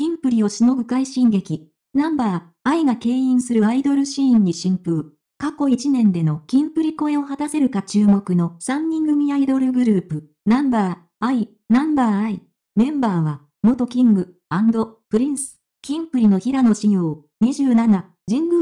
キンプリをしのぐ快進撃。ナンバー、愛が牽引するアイドルシーンに新風。過去1年でのキンプリ声を果たせるか注目の3人組アイドルグループ。ナンバー、愛、ナンバー愛。メンバーは、元キング、プリンス。キンプリの平野志耀、27、神宮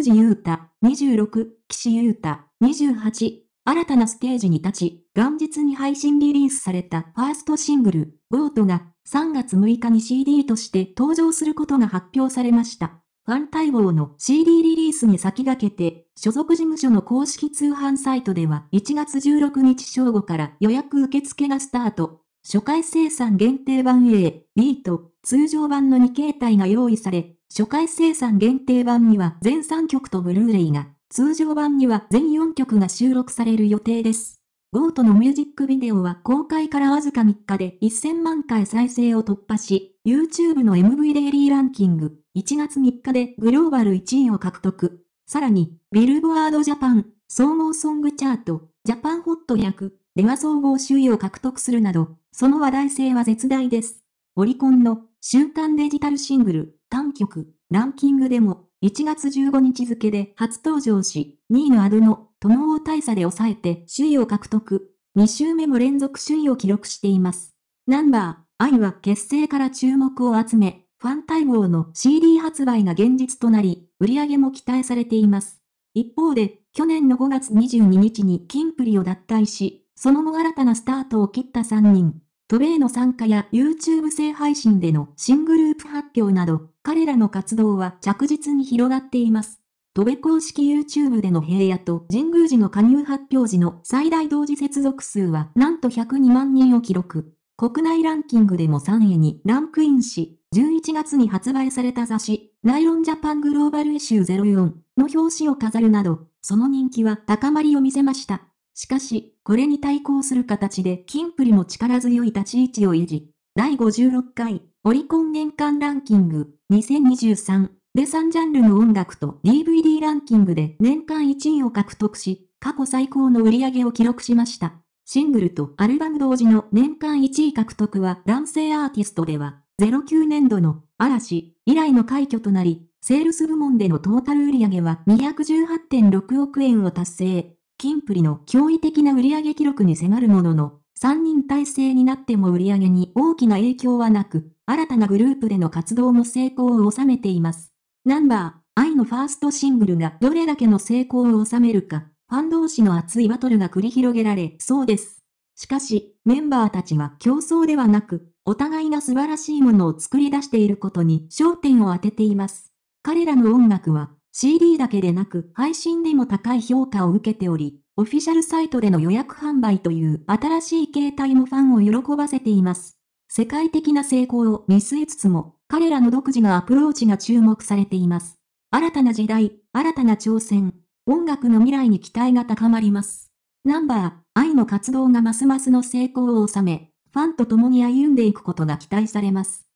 寺雄太、26、岸優太、28、新たなステージに立ち、元日に配信リリースされたファーストシングル、ボートが、3月6日に CD として登場することが発表されました。ファン待望の CD リリースに先駆けて、所属事務所の公式通販サイトでは1月16日正午から予約受付がスタート。初回生産限定版 A、B と通常版の2形態が用意され、初回生産限定版には全3曲とブルーレイが、通常版には全4曲が収録される予定です。ゴートのミュージックビデオは公開からわずか3日で1000万回再生を突破し、YouTube の MV デイリーランキング1月3日でグローバル1位を獲得。さらに、ビルボワードジャパン総合ソングチャート、ジャパンホット役、では総合首位を獲得するなど、その話題性は絶大です。オリコンの週刊デジタルシングル単曲ランキングでも1月15日付で初登場し、2位のアドの戸ー大差で抑えて首位を獲得。2週目も連続首位を記録しています。ナンバー、愛は結成から注目を集め、ファン待望の CD 発売が現実となり、売り上げも期待されています。一方で、去年の5月22日にキンプリを脱退し、その後新たなスタートを切った3人。トベイの参加や YouTube 制配信での新グループ発表など、彼らの活動は着実に広がっています。ドベ公式 YouTube での平野と神宮寺の加入発表時の最大同時接続数はなんと102万人を記録。国内ランキングでも3位にランクインし、11月に発売された雑誌、ナイロンジャパングローバルエシュー04の表紙を飾るなど、その人気は高まりを見せました。しかし、これに対抗する形で、キンプリも力強い立ち位置を維持。第56回、オリコン年間ランキング2023サンジャンルの音楽と DVD ランキングで年間1位を獲得し、過去最高の売り上げを記録しました。シングルとアルバム同時の年間1位獲得は男性アーティストでは、09年度の嵐以来の快挙となり、セールス部門でのトータル売上は218.6億円を達成。金プリの驚異的な売上記録に迫るものの、3人体制になっても売上に大きな影響はなく、新たなグループでの活動も成功を収めています。ナンバー、愛のファーストシングルがどれだけの成功を収めるか、ファン同士の熱いバトルが繰り広げられそうです。しかし、メンバーたちは競争ではなく、お互いが素晴らしいものを作り出していることに焦点を当てています。彼らの音楽は CD だけでなく配信でも高い評価を受けており、オフィシャルサイトでの予約販売という新しい形態もファンを喜ばせています。世界的な成功を見据えつつも、彼らの独自のアプローチが注目されています。新たな時代、新たな挑戦、音楽の未来に期待が高まります。ナンバー、愛の活動がますますの成功を収め、ファンと共に歩んでいくことが期待されます。